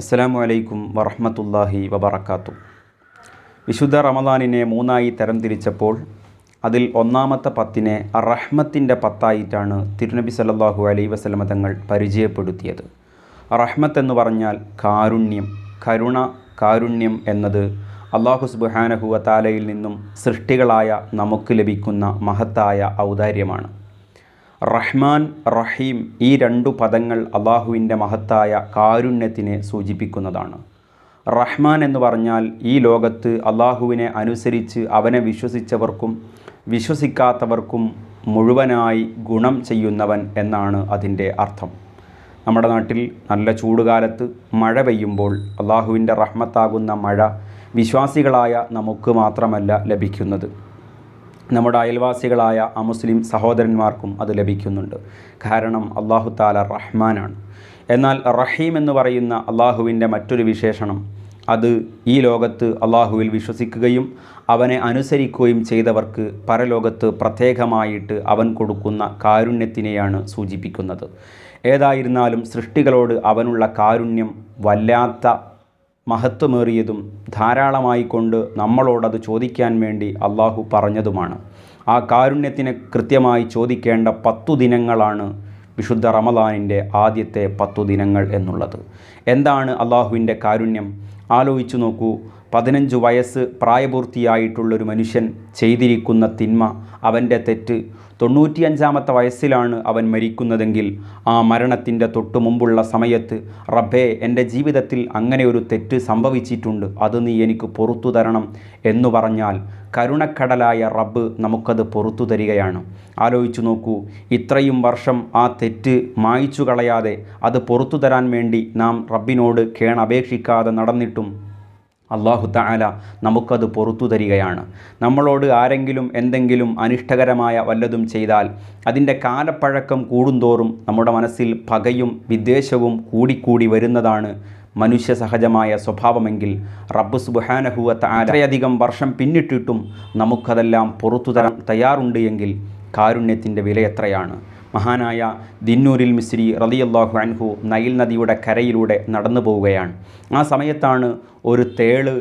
അസ്സലാമു അലൈക്കും വറഹമത്തല്ലാഹി വബറക്കാത്തു വിശുദ്ധ റമദാനിനെ മൂന്നായി തരംതിരിച്ചപ്പോൾ അതിൽ ഒന്നാമത്തെ പത്തിനെ റഹ്മത്തിൻ്റെ പത്തായിട്ടാണ് തിരുനബി സല്ലാഹു അലൈ വസ്ലമ തങ്ങൾ പരിചയപ്പെടുത്തിയത് റഹ്മത്ത് എന്ന് പറഞ്ഞാൽ കാരുണ്യം കരുണ കാരുണ്യം എന്നത് അള്ളാഹു സുബാനഹുവ താലയിൽ നിന്നും സൃഷ്ടികളായ നമുക്ക് ലഭിക്കുന്ന മഹത്തായ ഔദാര്യമാണ് റഹ്മാൻ റഹീം ഈ രണ്ടു പദങ്ങൾ അള്ളാഹുവിൻ്റെ മഹത്തായ കാരുണ്യത്തിനെ സൂചിപ്പിക്കുന്നതാണ് റഹ്മാൻ എന്ന് പറഞ്ഞാൽ ഈ ലോകത്ത് അള്ളാഹുവിനെ അനുസരിച്ച് അവനെ വിശ്വസിച്ചവർക്കും വിശ്വസിക്കാത്തവർക്കും മുഴുവനായി ഗുണം ചെയ്യുന്നവൻ എന്നാണ് അതിൻ്റെ അർത്ഥം നമ്മുടെ നാട്ടിൽ നല്ല ചൂടുകാലത്ത് മഴ പെയ്യുമ്പോൾ അള്ളാഹുവിൻ്റെ റഹ്മത്താകുന്ന മഴ വിശ്വാസികളായ നമുക്ക് മാത്രമല്ല ലഭിക്കുന്നത് നമ്മുടെ അയൽവാസികളായ ആ മുസ്ലിം സഹോദരന്മാർക്കും അത് ലഭിക്കുന്നുണ്ട് കാരണം അള്ളാഹു താല റഹ്മാനാണ് എന്നാൽ റഹീം എന്ന് പറയുന്ന അള്ളാഹുവിൻ്റെ മറ്റൊരു വിശേഷണം അത് ഈ ലോകത്ത് അള്ളാഹുവിൽ വിശ്വസിക്കുകയും അവനെ അനുസരിക്കുകയും ചെയ്തവർക്ക് പരലോകത്ത് പ്രത്യേകമായിട്ട് അവൻ കൊടുക്കുന്ന കാരുണ്യത്തിനെയാണ് സൂചിപ്പിക്കുന്നത് ഏതായിരുന്നാലും സൃഷ്ടികളോട് അവനുള്ള കാരുണ്യം വല്ലാത്ത മഹത്വമേറിയതും ധാരാളമായിക്കൊണ്ട് നമ്മളോടത് ചോദിക്കാൻ വേണ്ടി അള്ളാഹു പറഞ്ഞതുമാണ് ആ കാരുണ്യത്തിന് കൃത്യമായി ചോദിക്കേണ്ട പത്തു ദിനങ്ങളാണ് വിശുദ്ധ റമദാനിൻ്റെ ആദ്യത്തെ പത്തു ദിനങ്ങൾ എന്നുള്ളത് എന്താണ് അള്ളാഹുവിൻ്റെ കാരുണ്യം ആലോചിച്ചു നോക്കൂ പതിനഞ്ച് വയസ്സ് പ്രായപൂർത്തിയായിട്ടുള്ളൊരു മനുഷ്യൻ ചെയ്തിരിക്കുന്ന തിന്മ അവൻ്റെ തെറ്റ് തൊണ്ണൂറ്റിയഞ്ചാമത്തെ വയസ്സിലാണ് അവൻ മരിക്കുന്നതെങ്കിൽ ആ മരണത്തിൻ്റെ തൊട്ടുമുമ്പുള്ള മുമ്പുള്ള സമയത്ത് റബ്ബേ എൻ്റെ ജീവിതത്തിൽ അങ്ങനെ ഒരു തെറ്റ് സംഭവിച്ചിട്ടുണ്ട് അത് നീ എനിക്ക് പുറത്തു തരണം എന്ന് പറഞ്ഞാൽ കരുണക്കടലായ റബ്ബ് നമുക്കത് പുറത്തു തരികയാണ് ആലോചിച്ചു നോക്കൂ ഇത്രയും വർഷം ആ തെറ്റ് മായ്ച്ചു കളയാതെ അത് പുറത്തു തരാൻ വേണ്ടി നാം റബ്ബിനോട് കേണപേക്ഷിക്കാതെ നടന്നിട്ടും അള്ളാഹു താല നമുക്കത് പുറത്തു തരികയാണ് നമ്മളോട് ആരെങ്കിലും എന്തെങ്കിലും അനിഷ്ടകരമായ വല്ലതും ചെയ്താൽ അതിൻ്റെ കാലപ്പഴക്കം കൂടുന്തോറും നമ്മുടെ മനസ്സിൽ പകയും വിദ്വേഷവും കൂടിക്കൂടി വരുന്നതാണ് മനുഷ്യ സഹജമായ സ്വഭാവമെങ്കിൽ റബ്ബ് സുബാനഹുവത്ത് അത്രയധികം വർഷം പിന്നിട്ടിട്ടും നമുക്കതെല്ലാം പുറത്തു തരാൻ തയ്യാറുണ്ട് എങ്കിൽ കാരുണ്യത്തിൻ്റെ വില എത്രയാണ് മഹാനായ ദിന്നൂരിൽ മിസ്രി റലിയല്ലാഹു അൻഹു നൈൽ നദിയുടെ കരയിലൂടെ നടന്നു പോവുകയാണ് ആ സമയത്താണ് ഒരു തേള്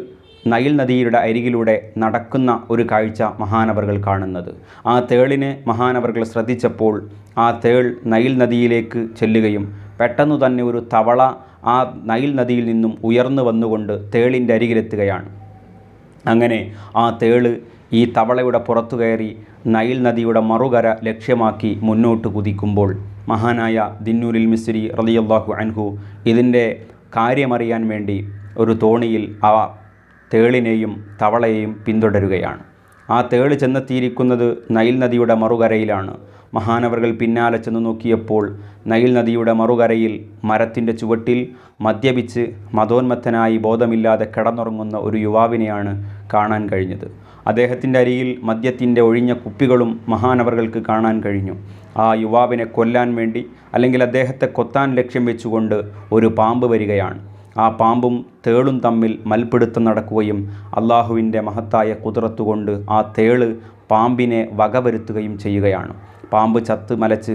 നൈൽ നദിയുടെ അരികിലൂടെ നടക്കുന്ന ഒരു കാഴ്ച മഹാനവറുകൾ കാണുന്നത് ആ തേളിനെ മഹാനവറുകൾ ശ്രദ്ധിച്ചപ്പോൾ ആ തേൾ നൈൽ നദിയിലേക്ക് ചെല്ലുകയും പെട്ടെന്ന് തന്നെ ഒരു തവള ആ നൈൽ നദിയിൽ നിന്നും ഉയർന്നു വന്നുകൊണ്ട് തേളിൻ്റെ അരികിലെത്തുകയാണ് അങ്ങനെ ആ തേള് ഈ തവളയുടെ പുറത്തു കയറി നൈൽ നദിയുടെ മറുകര ലക്ഷ്യമാക്കി മുന്നോട്ട് കുതിക്കുമ്പോൾ മഹാനായ ദിന്നൂരിൽ മിസ്രി റലിയല്ലാഹു അൻഹു ഇതിൻ്റെ കാര്യമറിയാൻ വേണ്ടി ഒരു തോണിയിൽ ആ തേളിനെയും തവളയെയും പിന്തുടരുകയാണ് ആ തേള് ചെന്നെത്തിയിരിക്കുന്നത് നൈൽ നദിയുടെ മറുകരയിലാണ് മഹാനവറുകൾ പിന്നാലെ ചെന്ന് നോക്കിയപ്പോൾ നൈൽ നദിയുടെ മറുകരയിൽ മരത്തിൻ്റെ ചുവട്ടിൽ മദ്യപിച്ച് മതോന്മത്തനായി ബോധമില്ലാതെ കിടന്നുറങ്ങുന്ന ഒരു യുവാവിനെയാണ് കാണാൻ കഴിഞ്ഞത് അദ്ദേഹത്തിൻ്റെ അരിയിൽ മദ്യത്തിൻ്റെ ഒഴിഞ്ഞ കുപ്പികളും മഹാനവർകൾക്ക് കാണാൻ കഴിഞ്ഞു ആ യുവാവിനെ കൊല്ലാൻ വേണ്ടി അല്ലെങ്കിൽ അദ്ദേഹത്തെ കൊത്താൻ ലക്ഷ്യം വെച്ചുകൊണ്ട് ഒരു പാമ്പ് വരികയാണ് ആ പാമ്പും തേളും തമ്മിൽ മൽപ്പിടുത്തം നടക്കുകയും അള്ളാഹുവിൻ്റെ മഹത്തായ കൊണ്ട് ആ തേള് പാമ്പിനെ വകവരുത്തുകയും ചെയ്യുകയാണ് പാമ്പ് ചത്ത് മലച്ച്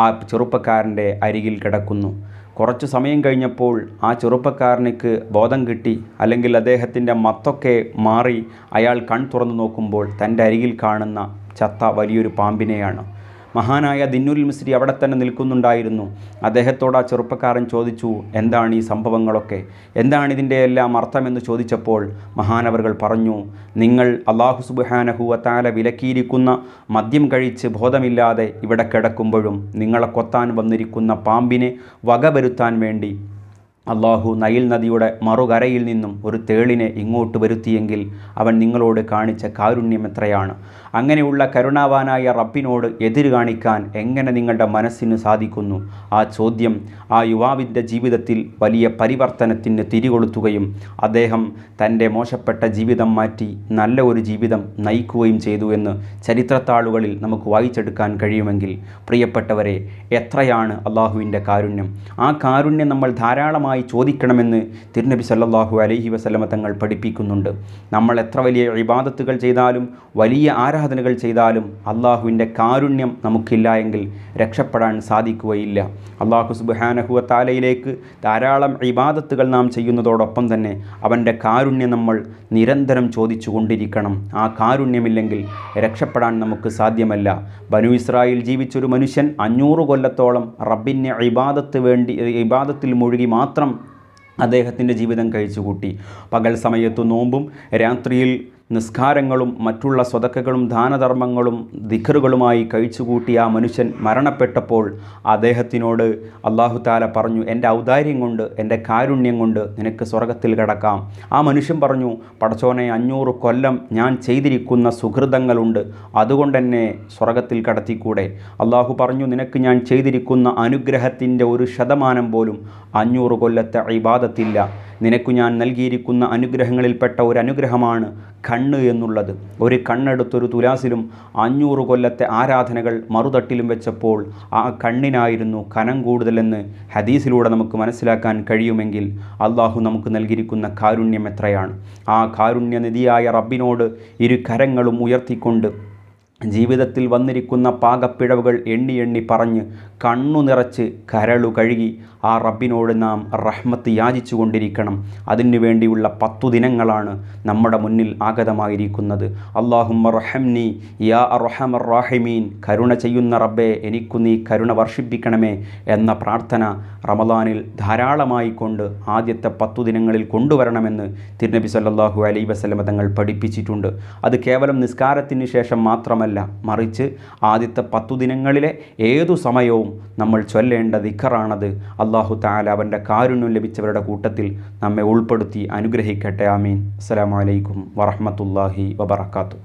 ആ ചെറുപ്പക്കാരൻ്റെ അരികിൽ കിടക്കുന്നു കുറച്ചു സമയം കഴിഞ്ഞപ്പോൾ ആ ചെറുപ്പക്കാരനിക്ക് ബോധം കിട്ടി അല്ലെങ്കിൽ അദ്ദേഹത്തിൻ്റെ മത്തൊക്കെ മാറി അയാൾ കൺ തുറന്നു നോക്കുമ്പോൾ തൻ്റെ അരികിൽ കാണുന്ന ചത്ത വലിയൊരു പാമ്പിനെയാണ് മഹാനായ ദിന്നുൽ മിസ്രി അവിടെ തന്നെ നിൽക്കുന്നുണ്ടായിരുന്നു അദ്ദേഹത്തോട് ആ ചെറുപ്പക്കാരൻ ചോദിച്ചു എന്താണ് ഈ സംഭവങ്ങളൊക്കെ എന്താണ് ഇതിൻ്റെ എല്ലാം അർത്ഥമെന്ന് ചോദിച്ചപ്പോൾ മഹാനവറുകൾ പറഞ്ഞു നിങ്ങൾ അള്ളാഹു സുബാനഹുവ വിലക്കിയിരിക്കുന്ന മദ്യം കഴിച്ച് ബോധമില്ലാതെ ഇവിടെ കിടക്കുമ്പോഴും നിങ്ങളെ കൊത്താൻ വന്നിരിക്കുന്ന പാമ്പിനെ വകവരുത്താൻ വേണ്ടി അള്ളാഹു നയിൽ നദിയുടെ മറുകരയിൽ നിന്നും ഒരു തേളിനെ ഇങ്ങോട്ട് വരുത്തിയെങ്കിൽ അവൻ നിങ്ങളോട് കാണിച്ച കാരുണ്യം എത്രയാണ് അങ്ങനെയുള്ള കരുണാവാനായ റബ്ബിനോട് എതിര് കാണിക്കാൻ എങ്ങനെ നിങ്ങളുടെ മനസ്സിന് സാധിക്കുന്നു ആ ചോദ്യം ആ യുവാവിൻ്റെ ജീവിതത്തിൽ വലിയ പരിവർത്തനത്തിന് തിരികൊളുത്തുകയും അദ്ദേഹം തൻ്റെ മോശപ്പെട്ട ജീവിതം മാറ്റി നല്ല ഒരു ജീവിതം നയിക്കുകയും ചെയ്തു എന്ന് ചരിത്രത്താളുകളിൽ നമുക്ക് വായിച്ചെടുക്കാൻ കഴിയുമെങ്കിൽ പ്രിയപ്പെട്ടവരെ എത്രയാണ് അള്ളാഹുവിൻ്റെ കാരുണ്യം ആ കാരുണ്യം നമ്മൾ ധാരാളമായി വിശദമായി ചോദിക്കണമെന്ന് തിരുനബി സല്ലാഹു അലൈഹി വസല്ലമ തങ്ങൾ പഠിപ്പിക്കുന്നുണ്ട് നമ്മൾ എത്ര വലിയ ഇബാദത്തുകൾ ചെയ്താലും വലിയ ആരാധനകൾ ചെയ്താലും അള്ളാഹുവിൻ്റെ കാരുണ്യം നമുക്കില്ല എങ്കിൽ രക്ഷപ്പെടാൻ സാധിക്കുകയില്ല അള്ളാഹു സുബാനഹുവ താലയിലേക്ക് ധാരാളം ഇബാദത്തുകൾ നാം ചെയ്യുന്നതോടൊപ്പം തന്നെ അവൻ്റെ കാരുണ്യം നമ്മൾ നിരന്തരം ചോദിച്ചു കൊണ്ടിരിക്കണം ആ കാരുണ്യമില്ലെങ്കിൽ രക്ഷപ്പെടാൻ നമുക്ക് സാധ്യമല്ല ബനു ഇസ്രായേൽ ജീവിച്ചൊരു മനുഷ്യൻ അഞ്ഞൂറ് കൊല്ലത്തോളം റബ്ബിൻ്റെ ഇബാദത്ത് വേണ്ടി ഇബാദത്തിൽ മുഴുകി മാത്രം അദ്ദേഹത്തിൻ്റെ ജീവിതം കഴിച്ചുകൂട്ടി പകൽ സമയത്ത് നോമ്പും രാത്രിയിൽ നിസ്കാരങ്ങളും മറ്റുള്ള സ്വതക്കകളും ദാനധർമ്മങ്ങളും ദിഖറുകളുമായി കഴിച്ചുകൂട്ടിയ ആ മനുഷ്യൻ മരണപ്പെട്ടപ്പോൾ അദ്ദേഹത്തിനോട് അള്ളാഹു താല പറഞ്ഞു എൻ്റെ ഔദാര്യം കൊണ്ട് എൻ്റെ കാരുണ്യം കൊണ്ട് നിനക്ക് സ്വർഗത്തിൽ കിടക്കാം ആ മനുഷ്യൻ പറഞ്ഞു പടച്ചോനെ അഞ്ഞൂറ് കൊല്ലം ഞാൻ ചെയ്തിരിക്കുന്ന സുഹൃതങ്ങളുണ്ട് അതുകൊണ്ട് എന്നെ സ്വർഗത്തിൽ കടത്തിക്കൂടെ അള്ളാഹു പറഞ്ഞു നിനക്ക് ഞാൻ ചെയ്തിരിക്കുന്ന അനുഗ്രഹത്തിൻ്റെ ഒരു ശതമാനം പോലും അഞ്ഞൂറ് കൊല്ലത്തെ ഇബാദത്തില്ല നിനക്കു ഞാൻ നൽകിയിരിക്കുന്ന അനുഗ്രഹങ്ങളിൽപ്പെട്ട ഒരു അനുഗ്രഹമാണ് കണ്ണ് എന്നുള്ളത് ഒരു കണ്ണെടുത്തൊരു തുലാസിലും അഞ്ഞൂറ് കൊല്ലത്തെ ആരാധനകൾ മറുതട്ടിലും വെച്ചപ്പോൾ ആ കണ്ണിനായിരുന്നു കനം കൂടുതലെന്ന് ഹദീസിലൂടെ നമുക്ക് മനസ്സിലാക്കാൻ കഴിയുമെങ്കിൽ അള്ളാഹു നമുക്ക് നൽകിയിരിക്കുന്ന കാരുണ്യം എത്രയാണ് ആ കാരുണ്യനിധിയായ റബ്ബിനോട് ഇരു കരങ്ങളും ഉയർത്തിക്കൊണ്ട് ജീവിതത്തിൽ വന്നിരിക്കുന്ന പാകപ്പിഴവുകൾ എണ്ണി എണ്ണി പറഞ്ഞ് കണ്ണു നിറച്ച് കരളു കഴുകി ആ റബ്ബിനോട് നാം റഹ്മത്ത് യാചിച്ചു കൊണ്ടിരിക്കണം അതിനു വേണ്ടിയുള്ള പത്തു ദിനങ്ങളാണ് നമ്മുടെ മുന്നിൽ ആഗതമായിരിക്കുന്നത് അള്ളാഹുമ റഹംനി യാ അറഹമർ റാഹിമീൻ കരുണ ചെയ്യുന്ന റബ്ബെ എനിക്കു നീ കരുണ വർഷിപ്പിക്കണമേ എന്ന പ്രാർത്ഥന റമദാനിൽ ധാരാളമായി കൊണ്ട് ആദ്യത്തെ പത്തു ദിനങ്ങളിൽ കൊണ്ടുവരണമെന്ന് തിരുനബി സല്ലാഹു അലൈ വസ്ലമ തങ്ങൾ പഠിപ്പിച്ചിട്ടുണ്ട് അത് കേവലം നിസ്കാരത്തിന് ശേഷം മാത്രമല്ല മാത്രമല്ല മറിച്ച് ആദ്യത്തെ പത്തു ദിനങ്ങളിലെ ഏതു സമയവും നമ്മൾ ചൊല്ലേണ്ട ദിഖറാണത് അള്ളാഹു താല അവൻ്റെ കാരുണ്യം ലഭിച്ചവരുടെ കൂട്ടത്തിൽ നമ്മെ ഉൾപ്പെടുത്തി അനുഗ്രഹിക്കട്ടെ ആമീൻ അസ്സലാമലൈക്കും വറഹമത്തല്ലാഹി വബർക്കാത്തു